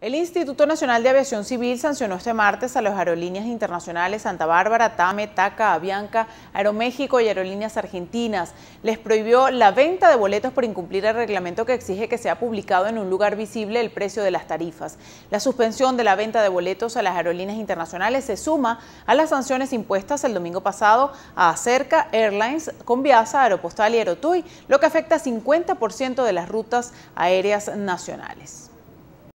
El Instituto Nacional de Aviación Civil sancionó este martes a las aerolíneas internacionales Santa Bárbara, TAME, TACA, Avianca, Aeroméxico y Aerolíneas Argentinas. Les prohibió la venta de boletos por incumplir el reglamento que exige que sea publicado en un lugar visible el precio de las tarifas. La suspensión de la venta de boletos a las aerolíneas internacionales se suma a las sanciones impuestas el domingo pasado a Acerca, Airlines, Conviasa, Aeropostal y Aerotui, lo que afecta 50% de las rutas aéreas nacionales.